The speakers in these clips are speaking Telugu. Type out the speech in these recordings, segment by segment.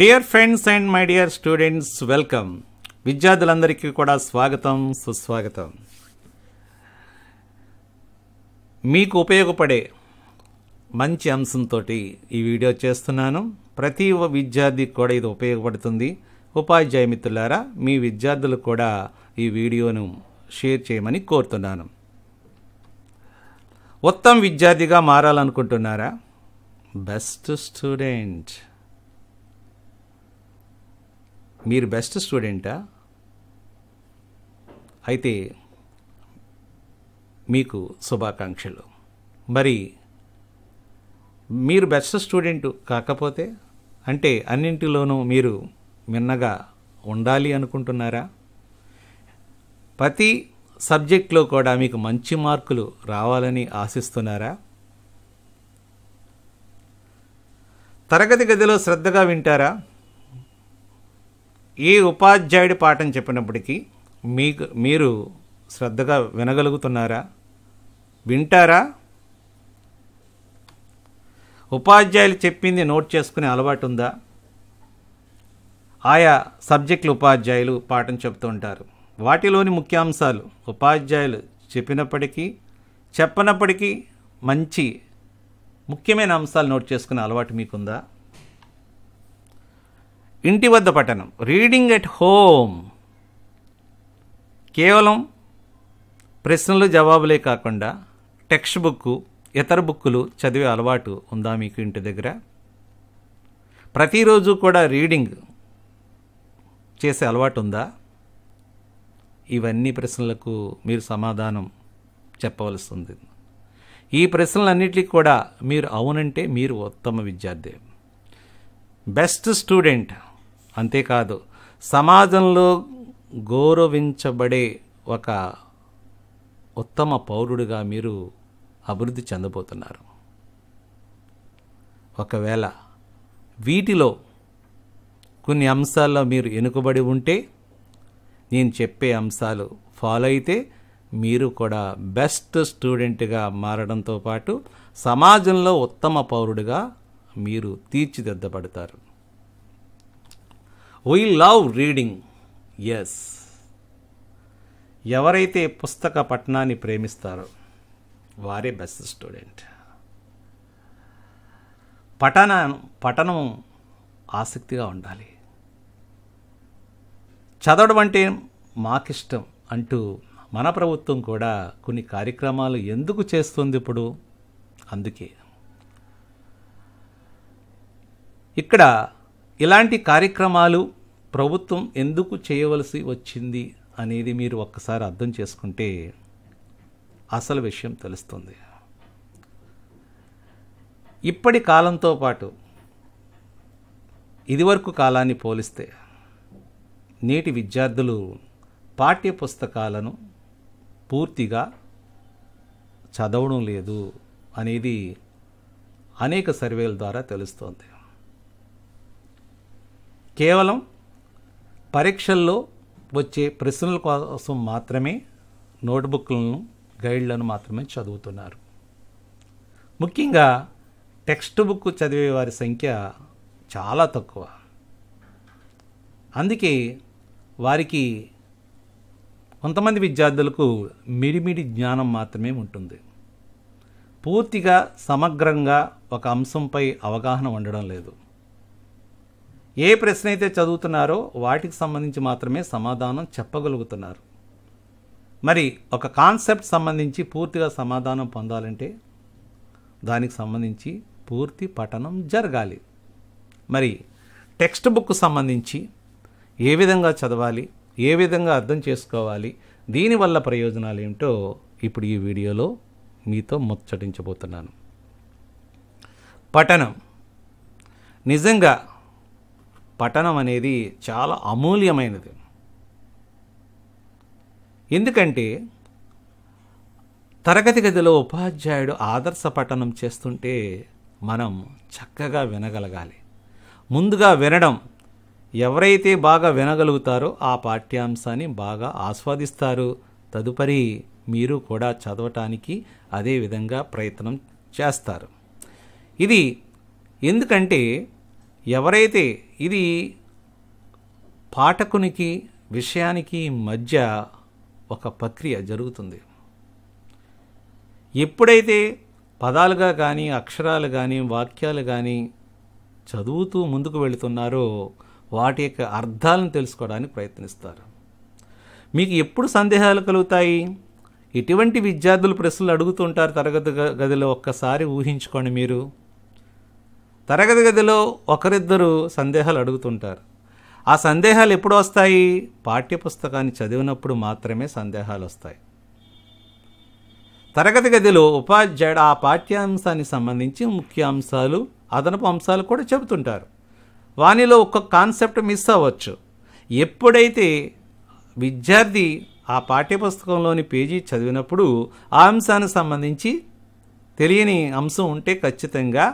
dear friends and my dear students welcome విద్యార్థులందరికీ కూడా స్వాగతం సుస్వాగతం మీకు ఉపయోగపడే మంచి అంశంతో ఈ వీడియో చేస్తున్నాను ప్రతి విద్యార్థికి కూడా ఇది ఉపయోగపడుతుంది ఉపాధ్యాయ మిత్రులారా మీ విద్యార్థులు కూడా ఈ వీడియోను షేర్ చేయమని కోరుతున్నాను ఉత్తమ విద్యార్థిగా మారాలనుకుంటున్నారా బెస్ట్ స్టూడెంట్ మీరు బెస్ట్ స్టూడెంటా అయితే మీకు శుభాకాంక్షలు మరి మీరు బెస్ట్ స్టూడెంట్ కాకపోతే అంటే అన్నింటిలోనూ మీరు మిన్నగా ఉండాలి అనుకుంటున్నారా ప్రతి సబ్జెక్ట్లో కూడా మీకు మంచి మార్కులు రావాలని ఆశిస్తున్నారా తరగతి గదిలో శ్రద్ధగా వింటారా ఈ ఉపాధ్యాయుడి పాఠం చెప్పినప్పటికీ మీకు మీరు శ్రద్ధగా వినగలుగుతున్నారా వింటారా ఉపాధ్యాయులు చెప్పింది నోట్ చేసుకునే అలవాటు ఉందా ఆయా సబ్జెక్టులు ఉపాధ్యాయులు పాఠం చెప్తూ ఉంటారు వాటిలోని ముఖ్యాంశాలు ఉపాధ్యాయులు చెప్పినప్పటికీ చెప్పనప్పటికీ మంచి ముఖ్యమైన అంశాలు నోట్ చేసుకునే అలవాటు మీకుందా ఇంటి వద్ద పఠనం రీడింగ్ ఎట్ హోమ్ కేవలం ప్రశ్నలు జవాబులే కాకుండా టెక్స్ట్ బుక్ ఇతర బుక్కులు చదివే అలవాటు ఉందా మీకు ఇంటి దగ్గర ప్రతిరోజు కూడా రీడింగ్ చేసే అలవాటు ఉందా ఇవన్నీ ప్రశ్నలకు మీరు సమాధానం చెప్పవలసి ఉంది ఈ ప్రశ్నలన్నిటికీ కూడా మీరు అవునంటే మీరు ఉత్తమ విద్యార్థి బెస్ట్ స్టూడెంట్ అంతేకాదు సమాజంలో గౌరవించబడే ఒక ఉత్తమ పౌరుడిగా మీరు అభివృద్ధి చెందబోతున్నారు ఒకవేళ వీటిలో కొన్ని అంశాల్లో మీరు వెనుకబడి ఉంటే నేను చెప్పే అంశాలు ఫాలో అయితే మీరు కూడా బెస్ట్ స్టూడెంట్గా మారడంతో పాటు సమాజంలో ఉత్తమ పౌరుడిగా మీరు తీర్చిదిద్దబడతారు వీ లవ్ రీడింగ్ ఎస్ ఎవరైతే పుస్తక పఠనాన్ని ప్రేమిస్తారో వారే బెస్ట్ స్టూడెంట్ పఠన పఠనం ఆసక్తిగా ఉండాలి చదవడం అంటే మాకిష్టం అంటూ మన ప్రభుత్వం కూడా కొన్ని కార్యక్రమాలు ఎందుకు చేస్తుంది ఇప్పుడు అందుకే ఇక్కడ ఇలాంటి కార్యక్రమాలు ప్రభుత్వం ఎందుకు చేయవలసి వచ్చింది అనేది మీరు ఒక్కసారి అర్థం చేసుకుంటే అసలు విషయం తెలుస్తుంది ఇప్పటి కాలంతో పాటు ఇదివరకు కాలాన్ని పోలిస్తే నేటి విద్యార్థులు పాఠ్య పుస్తకాలను పూర్తిగా చదవడం లేదు అనేది అనేక సర్వేల ద్వారా తెలుస్తోంది కేవలం పరీక్షల్లో వచ్చే ప్రశ్నల కోసం మాత్రమే నోట్బుక్లను గైడ్లను మాత్రమే చదువుతున్నారు ముఖ్యంగా టెక్స్ట్ బుక్ చదివే వారి సంఖ్య చాలా తక్కువ అందుకే వారికి కొంతమంది విద్యార్థులకు మిడిమిడి జ్ఞానం మాత్రమే ఉంటుంది పూర్తిగా సమగ్రంగా ఒక అంశంపై అవగాహన ఉండడం లేదు ఏ ప్రశ్న అయితే చదువుతున్నారో వాటికి సంబంధించి మాత్రమే సమాధానం చెప్పగలుగుతున్నారు మరి ఒక కాన్సెప్ట్ సంబంధించి పూర్తిగా సమాధానం పొందాలంటే దానికి సంబంధించి పూర్తి పఠనం జరగాలి మరి టెక్స్ట్ బుక్ సంబంధించి ఏ విధంగా చదవాలి ఏ విధంగా అర్థం చేసుకోవాలి దీనివల్ల ప్రయోజనాలు ఏమిటో ఇప్పుడు ఈ వీడియోలో మీతో ముచ్చటించబోతున్నాను పఠనం నిజంగా పఠనం అనేది చాలా అమూల్యమైనది ఎందుకంటే తరగతి గదిలో ఉపాధ్యాయుడు ఆదర్శ పఠనం చేస్తుంటే మనం చక్కగా వినగలగాలి ముందుగా వినడం ఎవరైతే బాగా వినగలుగుతారో ఆ పాఠ్యాంశాన్ని బాగా ఆస్వాదిస్తారు తదుపరి మీరు కూడా చదవటానికి అదే విధంగా ప్రయత్నం చేస్తారు ఇది ఎందుకంటే ఎవరైతే ఇది పాఠకునికి విషయానికి మధ్య ఒక ప్రక్రియ జరుగుతుంది ఎప్పుడైతే పదాలుగా కానీ అక్షరాలు కానీ వాక్యాలు కానీ చదువుతూ ముందుకు వెళుతున్నారో వాటి యొక్క అర్థాలను తెలుసుకోవడానికి ప్రయత్నిస్తారు మీకు ఎప్పుడు సందేహాలు కలుగుతాయి ఎటువంటి విద్యార్థులు ప్రశ్నలు అడుగుతుంటారు తరగతి గదిలో ఒక్కసారి ఊహించుకోండి మీరు తరగతి గదిలో ఒకరిద్దరు సందేహాలు అడుగుతుంటారు ఆ సందేహాలు ఎప్పుడు వస్తాయి పాఠ్యపుస్తకాన్ని చదివినప్పుడు మాత్రమే సందేహాలు వస్తాయి తరగతి గదిలో ఉపాధ్యాయుడు ఆ పాఠ్యాంశానికి సంబంధించి ముఖ్య అంశాలు అదనపు అంశాలు కూడా చెబుతుంటారు వానిలో ఒక్క కాన్సెప్ట్ మిస్ అవ్వచ్చు ఎప్పుడైతే విద్యార్థి ఆ పాఠ్యపుస్తకంలోని పేజీ చదివినప్పుడు ఆ అంశానికి సంబంధించి తెలియని అంశం ఉంటే ఖచ్చితంగా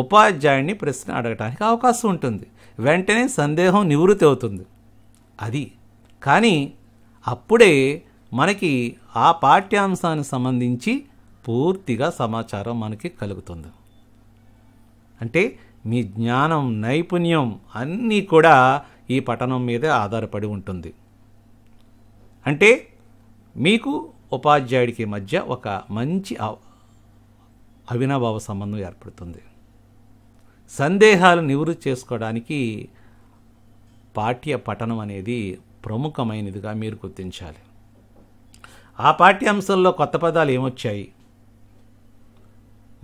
ఉపాధ్యాయుడిని ప్రశ్న అడగటానికి అవకాశం ఉంటుంది వెంటనే సందేహం నివృత్తి అవుతుంది అది కానీ అప్పుడే మనకి ఆ పాఠ్యాంశానికి సంబంధించి పూర్తిగా సమాచారం మనకి కలుగుతుంది అంటే మీ జ్ఞానం నైపుణ్యం అన్నీ కూడా ఈ పఠనం మీదే ఆధారపడి ఉంటుంది అంటే మీకు ఉపాధ్యాయుడికి మధ్య ఒక మంచి అవినాభావ సంబంధం ఏర్పడుతుంది సందేహాలు నివృత్తి చేసుకోవడానికి పాఠ్య పఠనం అనేది ప్రముఖమైనదిగా మీరు గుర్తించాలి ఆ పాఠ్యాంశంలో కొత్త పదాలు ఏమొచ్చాయి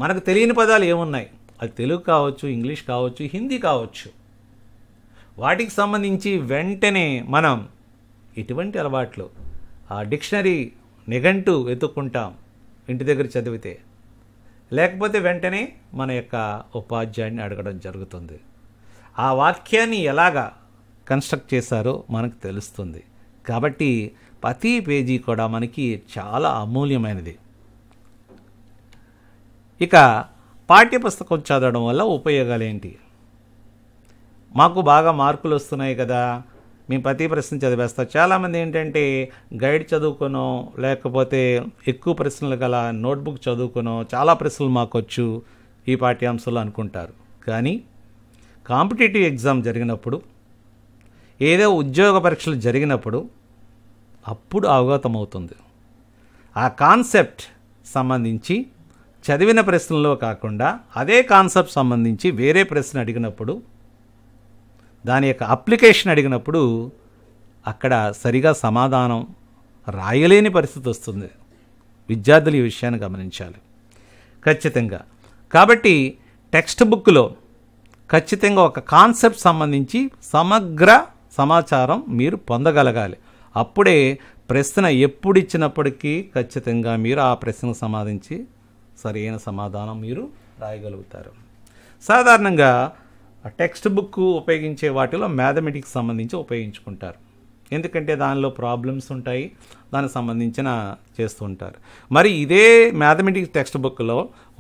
మనకు తెలియని పదాలు ఏమున్నాయి అది తెలుగు కావచ్చు ఇంగ్లీష్ కావచ్చు హిందీ కావచ్చు వాటికి సంబంధించి వెంటనే మనం ఇటువంటి అలవాట్లు ఆ డిక్షనరీ నిఘంటు వెతుక్కుంటాం ఇంటి దగ్గర చదివితే లేకపోతే వెంటనే మన యొక్క ఉపాధ్యాయుని అడగడం జరుగుతుంది ఆ వాక్యాన్ని ఎలాగా కన్స్ట్రక్ట్ చేశారో మనకు తెలుస్తుంది కాబట్టి ప్రతి పేజీ కూడా మనకి చాలా అమూల్యమైనది ఇక పాఠ్యపుస్తకం చదవడం వల్ల ఉపయోగాలు ఏంటి మాకు బాగా మార్కులు వస్తున్నాయి కదా మేము ప్రతి ప్రశ్న చదివేస్తాం చాలామంది ఏంటంటే గైడ్ చదువుకునో లేకపోతే ఎక్కువ ప్రశ్నలు గల నోట్బుక్ చదువుకునో చాలా ప్రశ్నలు మాకు వచ్చు ఈ పాఠ్యాంశాలు అనుకుంటారు కానీ కాంపిటేటివ్ ఎగ్జామ్ జరిగినప్పుడు ఏదో ఉద్యోగ పరీక్షలు జరిగినప్పుడు అప్పుడు అవగతం అవుతుంది ఆ కాన్సెప్ట్ సంబంధించి చదివిన ప్రశ్నలో కాకుండా అదే కాన్సెప్ట్ సంబంధించి వేరే ప్రశ్న అడిగినప్పుడు దాని యొక్క అప్లికేషన్ అడిగినప్పుడు అక్కడ సరిగా సమాధానం రాయలేని పరిస్థితి వస్తుంది విద్యార్థులు ఈ విషయాన్ని గమనించాలి ఖచ్చితంగా కాబట్టి టెక్స్ట్ బుక్లో ఖచ్చితంగా ఒక కాన్సెప్ట్ సంబంధించి సమగ్ర సమాచారం మీరు పొందగలగాలి అప్పుడే ప్రశ్న ఎప్పుడు ఇచ్చినప్పటికీ ఖచ్చితంగా మీరు ఆ ప్రశ్నకు సమాధించి సరైన సమాధానం మీరు రాయగలుగుతారు సాధారణంగా టెక్స్ట్ బుక్ ఉపయోగించే వాటిలో మ్యాథమెటిక్స్ సంబంధించి ఉపయోగించుకుంటారు ఎందుకంటే దానిలో ప్రాబ్లమ్స్ ఉంటాయి దానికి సంబంధించిన చేస్తూ ఉంటారు మరి ఇదే మ్యాథమెటిక్స్ టెక్స్ట్ బుక్లో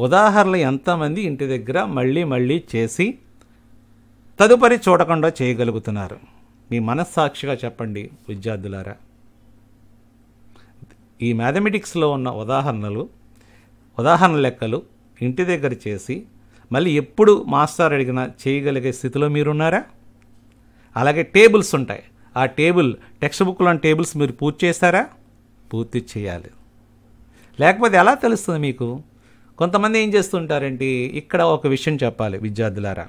ఉదాహరణలు ఎంతమంది ఇంటి దగ్గర మళ్ళీ మళ్ళీ చేసి తదుపరి చూడకుండా చేయగలుగుతున్నారు మీ మనస్సాక్షిగా చెప్పండి విద్యార్థులారా ఈ మ్యాథమెటిక్స్లో ఉన్న ఉదాహరణలు ఉదాహరణ లెక్కలు ఇంటి దగ్గర చేసి మళ్ళీ ఎప్పుడు మాస్టర్ అడిగినా చేయగలిగే స్థితిలో మీరున్నారా అలాగే టేబుల్స్ ఉంటాయి ఆ టేబుల్ టెక్స్ట్ బుక్లోని టేబుల్స్ మీరు పూర్తి చేస్తారా పూర్తి చేయాలి లేకపోతే ఎలా తెలుస్తుంది మీకు కొంతమంది ఏం చేస్తుంటారంటే ఇక్కడ ఒక విషయం చెప్పాలి విద్యార్థులారా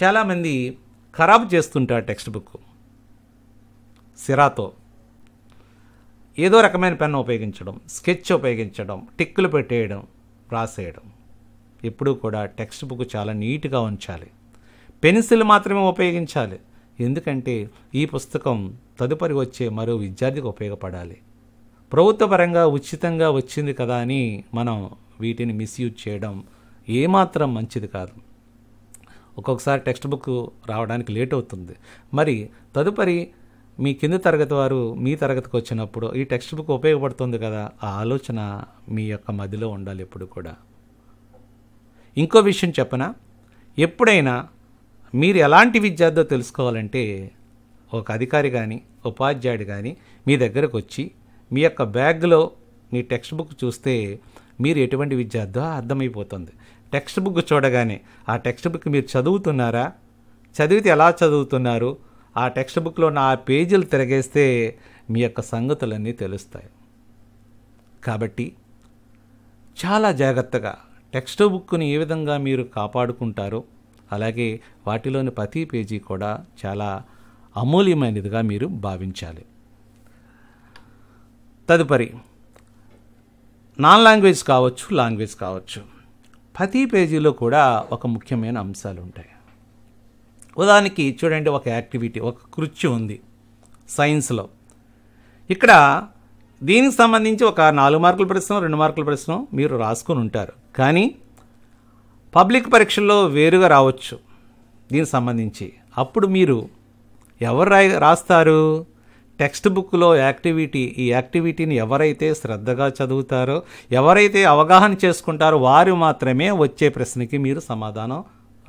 చాలామంది ఖరాబ్ చేస్తుంటారు టెక్స్ట్ బుక్ సిరాతో ఏదో రకమైన పెన్ను ఉపయోగించడం స్కెచ్ ఉపయోగించడం టిక్కులు పెట్టేయడం రాసేయడం ఎప్పుడూ కూడా టెక్స్ట్ బుక్ చాలా నీట్గా ఉంచాలి పెన్సిల్ మాత్రమే ఉపయోగించాలి ఎందుకంటే ఈ పుస్తకం తదుపరి వచ్చే మరో విద్యార్థికి ఉపయోగపడాలి ప్రభుత్వపరంగా ఉచితంగా వచ్చింది కదా అని మనం వీటిని మిస్యూజ్ చేయడం ఏమాత్రం మంచిది కాదు ఒక్కొక్కసారి టెక్స్ట్ బుక్ రావడానికి లేట్ అవుతుంది మరి తదుపరి మీ కింద తరగతి వారు మీ తరగతికి వచ్చినప్పుడు ఈ టెక్స్ట్ బుక్ ఉపయోగపడుతుంది కదా ఆ ఆలోచన మీ యొక్క మదిలో ఉండాలి ఎప్పుడు కూడా ఇంకో విషయం చెప్పనా ఎప్పుడైనా మీరు ఎలాంటి విద్యార్థో తెలుసుకోవాలంటే ఒక అధికారి కానీ ఉపాధ్యాయుడు కానీ మీ దగ్గరకు వచ్చి మీ యొక్క బ్యాగ్లో మీ టెక్స్ట్ బుక్ చూస్తే మీరు ఎటువంటి విద్యార్థో అర్థమైపోతుంది టెక్స్ట్ బుక్ చూడగానే ఆ టెక్స్ట్ బుక్ మీరు చదువుతున్నారా చదివితే ఎలా చదువుతున్నారు ఆ టెక్స్ట్ బుక్లో నా పేజీలు తిరగేస్తే మీ యొక్క సంగతులన్నీ తెలుస్తాయి కాబట్టి చాలా జాగ్రత్తగా టెక్స్ట్ బుక్ని ఏ విధంగా మీరు కాపాడుకుంటారో అలాగే వాటిలోని ప్రతి పేజీ కూడా చాలా అమూల్యమైనదిగా మీరు భావించాలి తదుపరి నాన్ లాంగ్వేజ్ కావచ్చు లాంగ్వేజ్ కావచ్చు ప్రతి పేజీలో కూడా ఒక ముఖ్యమైన అంశాలు ఉంటాయి ఉదాహరణకి చూడండి ఒక యాక్టివిటీ ఒక కృత్యం ఉంది సైన్స్లో ఇక్కడ దీనికి సంబంధించి ఒక నాలుగు మార్కుల ప్రశ్న రెండు మార్కుల ప్రశ్న మీరు రాసుకొని ఉంటారు కానీ పబ్లిక్ పరీక్షల్లో వేరుగా రావచ్చు దీనికి సంబంధించి అప్పుడు మీరు ఎవరు రాయ రాస్తారు టెక్స్ట్ బుక్లో యాక్టివిటీ ఈ యాక్టివిటీని ఎవరైతే శ్రద్ధగా చదువుతారో ఎవరైతే అవగాహన చేసుకుంటారో వారు మాత్రమే వచ్చే ప్రశ్నకి మీరు సమాధానం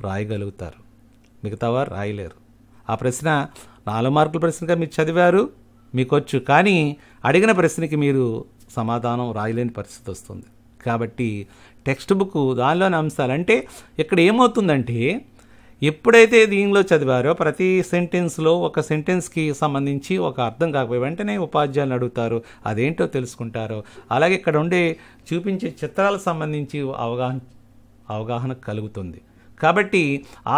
రాయగలుగుతారు మిగతా వారు రాయలేరు ఆ ప్రశ్న నాలుగు మార్కుల ప్రశ్నగా మీరు చదివారు మీకు వచ్చు కానీ అడిగిన ప్రశ్నకి మీరు సమాధానం రాయలేని పరిస్థితి వస్తుంది కాబట్టి టెక్స్ట్ బుక్ దానిలోని అంశాలు అంటే ఇక్కడ ఏమవుతుందంటే ఎప్పుడైతే దీనిలో చదివారో ప్రతి సెంటెన్స్లో ఒక సెంటెన్స్కి సంబంధించి ఒక అర్థం కాకపోయి వెంటనే ఉపాధ్యాయులను అడుగుతారు అదేంటో తెలుసుకుంటారు అలాగే ఇక్కడ ఉండే చూపించే చిత్రాలకు సంబంధించి అవగాహన అవగాహన కలుగుతుంది కాబట్టి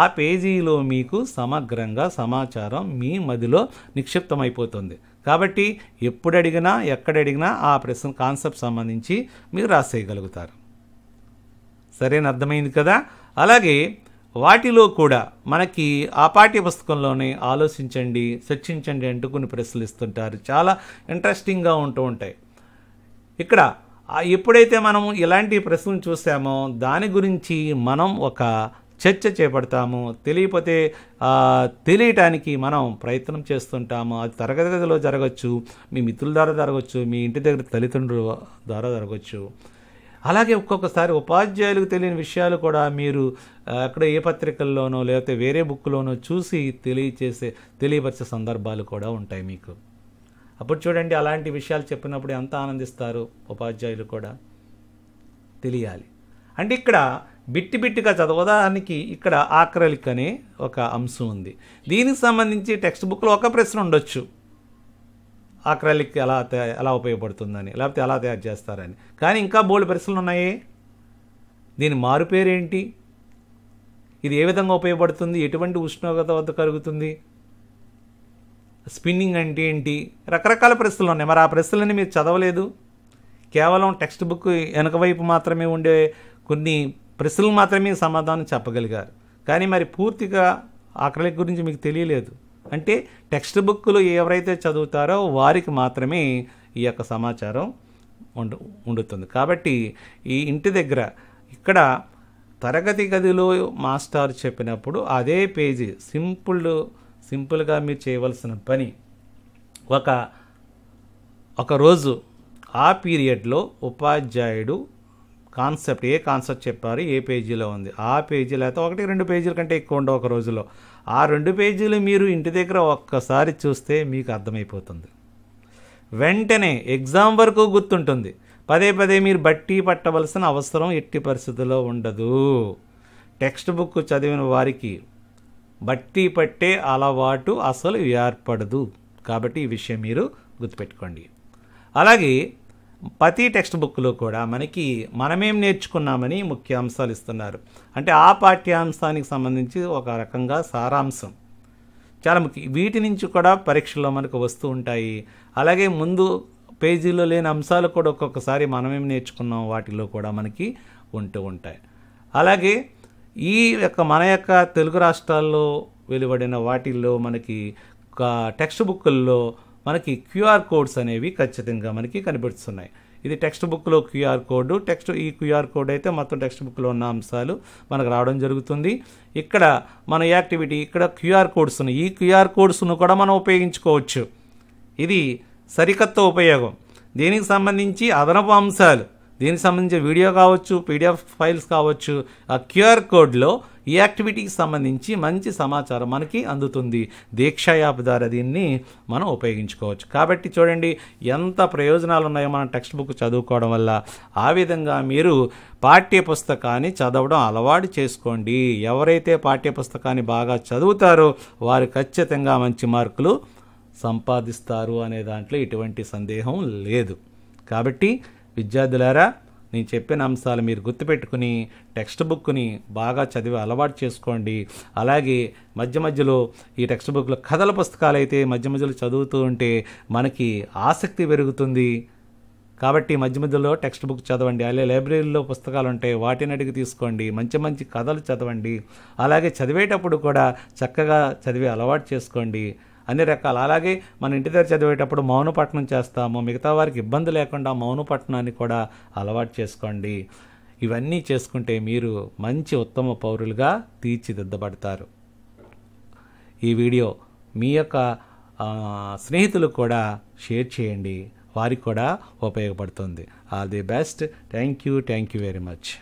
ఆ పేజీలో మీకు సమగ్రంగా సమాచారం మీ మదిలో నిక్షిప్తమైపోతుంది కాబట్టి ఎప్పుడు అడిగినా ఆ ప్రశ్న కాన్సెప్ట్ సంబంధించి మీరు రాసేయగలుగుతారు సరైన అర్థమైంది కదా అలాగే వాటిలో కూడా మనకి ఆ పాఠ్య పుస్తకంలోనే ఆలోచించండి చర్చించండి అంటూ కొన్ని ప్రశ్నలు ఇస్తుంటారు చాలా ఇంట్రెస్టింగ్గా ఉంటూ ఉంటాయి ఇక్కడ ఎప్పుడైతే మనం ఇలాంటి ప్రశ్నలు చూసామో దాని గురించి మనం ఒక చర్చ చేపడతాము తెలియపోతే తెలియటానికి మనం ప్రయత్నం చేస్తుంటాము అది తరగతి గదిలో జరగచ్చు మీ మిత్రుల ద్వారా జరగచ్చు మీ ఇంటి దగ్గర తల్లిదండ్రుల ద్వారా జరగచ్చు అలాగే ఒక్కొక్కసారి ఉపాధ్యాయులకు తెలియని విషయాలు కూడా మీరు అక్కడ ఏ పత్రికల్లోనో లేకపోతే వేరే బుక్లోనో చూసి తెలియచేసే తెలియపరిచే సందర్భాలు కూడా ఉంటాయి మీకు అప్పుడు చూడండి అలాంటి విషయాలు చెప్పినప్పుడు ఎంత ఆనందిస్తారు ఉపాధ్యాయులు కూడా తెలియాలి అంటే ఇక్కడ బిట్టి బిట్టిగా చదవదానికి ఇక్కడ ఆక్రలిక్ అనే ఒక అంశం ఉంది దీనికి సంబంధించి టెక్స్ట్ బుక్లో ఒక ప్రశ్న ఉండొచ్చు ఆక్రాలిక్ ఎలా ఎలా ఉపయోగపడుతుందని లేకపోతే ఎలా తయారు చేస్తారని కానీ ఇంకా బోల్డ్ పరిశ్రమలు ఉన్నాయి దీని మారుపేరేంటి ఇది ఏ విధంగా ఉపయోగపడుతుంది ఎటువంటి ఉష్ణోగ్రత వద్ద కరుగుతుంది స్పిన్నింగ్ అంటే ఏంటి రకరకాల ప్రశ్నలు ఉన్నాయి మరి ఆ ప్రశ్నలని మీరు చదవలేదు కేవలం టెక్స్ట్ బుక్ వెనక వైపు మాత్రమే ఉండే కొన్ని ప్రశ్నలు మాత్రమే సమాధానం చెప్పగలిగారు కానీ మరి పూర్తిగా ఆక్రలిక్ గురించి మీకు తెలియలేదు అంటే టెక్స్ట్ బుక్లు ఎవరైతే చదువుతారో వారికి మాత్రమే ఈ యొక్క సమాచారం ఉండు ఉండుతుంది కాబట్టి ఈ ఇంటి దగ్గర ఇక్కడ తరగతి గదిలో మాస్టర్ చెప్పినప్పుడు అదే పేజీ సింపుల్ సింపుల్గా మీరు చేయవలసిన పని ఒక ఒకరోజు ఆ పీరియడ్లో ఉపాధ్యాయుడు కాన్సెప్ట్ ఏ కాన్సెప్ట్ చెప్పారు ఏ పేజీలో ఉంది ఆ పేజీలో అయితే ఒకటి రెండు పేజీల కంటే ఎక్కువ ఉండవు ఒక రోజులో ఆ రెండు పేజీలు మీరు ఇంటి దగ్గర ఒక్కసారి చూస్తే మీకు అర్థమైపోతుంది వెంటనే ఎగ్జామ్ వరకు గుర్తుంటుంది పదే పదే మీరు బట్టి పట్టవలసిన అవసరం ఎట్టి పరిస్థితుల్లో ఉండదు టెక్స్ట్ బుక్ చదివిన వారికి బట్టి పట్టే అలవాటు అసలు ఏర్పడదు కాబట్టి ఈ విషయం మీరు గుర్తుపెట్టుకోండి అలాగే ప్రతి టెక్స్ట్ బుక్లో కూడా మనకి మనమేం నేర్చుకున్నామని ముఖ్య అంశాలు ఇస్తున్నారు అంటే ఆ పాఠ్యాంశానికి సంబంధించి ఒక రకంగా సారాంశం చాలా ముఖ్యం వీటి నుంచి కూడా పరీక్షల్లో మనకు వస్తూ ఉంటాయి అలాగే ముందు పేజీలో లేని అంశాలు కూడా ఒక్కొక్కసారి మనమేం నేర్చుకున్నాం వాటిలో కూడా మనకి ఉంటూ ఉంటాయి అలాగే ఈ యొక్క మన యొక్క తెలుగు రాష్ట్రాల్లో వెలువడిన వాటిల్లో మనకి టెక్స్ట్ బుక్కుల్లో మనకి క్యూఆర్ కోడ్స్ అనేవి ఖచ్చితంగా మనకి కనిపిస్తున్నాయి ఇది టెక్స్ట్ బుక్లో క్యూఆర్ కోడ్ టెక్స్ట్ ఈ క్యూఆర్ కోడ్ అయితే మొత్తం టెక్స్ట్ బుక్లో ఉన్న అంశాలు మనకు రావడం జరుగుతుంది ఇక్కడ మన యాక్టివిటీ ఇక్కడ క్యూఆర్ ఉన్నాయి ఈ క్యూఆర్ కోడ్స్ను కూడా మనం ఉపయోగించుకోవచ్చు ఇది సరికొత్త ఉపయోగం దీనికి సంబంధించి అదనపు అంశాలు దీనికి సంబంధించి వీడియో కావచ్చు పీడిఎఫ్ ఫైల్స్ కావచ్చు ఆ క్యూఆర్ కోడ్లో ఈ యాక్టివిటీకి సంబంధించి మంచి సమాచారం మనకి అందుతుంది దీక్ష యాప్ ద్వారా దీన్ని మనం ఉపయోగించుకోవచ్చు కాబట్టి చూడండి ఎంత ప్రయోజనాలు ఉన్నాయో మనం టెక్స్ట్ బుక్ చదువుకోవడం వల్ల ఆ విధంగా మీరు పాఠ్య పుస్తకాన్ని చదవడం అలవాటు చేసుకోండి ఎవరైతే పాఠ్య పుస్తకాన్ని బాగా చదువుతారో వారు ఖచ్చితంగా మంచి మార్కులు సంపాదిస్తారు అనే దాంట్లో ఎటువంటి సందేహం లేదు కాబట్టి విద్యార్థులారా నేను చెప్పిన అంశాలు మీరు గుర్తుపెట్టుకుని టెక్స్ట్ బుక్ని బాగా చదివి అలవాటు చేసుకోండి అలాగే మధ్య మధ్యలో ఈ టెక్స్ట్ బుక్లో కథల పుస్తకాలు అయితే మధ్య మధ్యలో చదువుతూ ఉంటే మనకి ఆసక్తి పెరుగుతుంది కాబట్టి మధ్య మధ్యలో టెక్స్ట్ బుక్ చదవండి అలాగే లైబ్రరీలో పుస్తకాలు ఉంటాయి వాటిని అడిగి తీసుకోండి మంచి మంచి కథలు చదవండి అలాగే చదివేటప్పుడు కూడా చక్కగా చదివి అలవాటు చేసుకోండి అన్ని రకాల అలాగే మన ఇంటి దగ్గర చదివేటప్పుడు మౌనపట్నం చేస్తాము మిగతా వారికి ఇబ్బంది లేకుండా మౌనపట్నాన్ని కూడా అలవాటు చేసుకోండి ఇవన్నీ చేసుకుంటే మీరు మంచి ఉత్తమ పౌరులుగా తీర్చిదిద్దబడతారు ఈ వీడియో మీ యొక్క స్నేహితులు కూడా షేర్ చేయండి వారికి కూడా ఉపయోగపడుతుంది all the best thank you thank you very much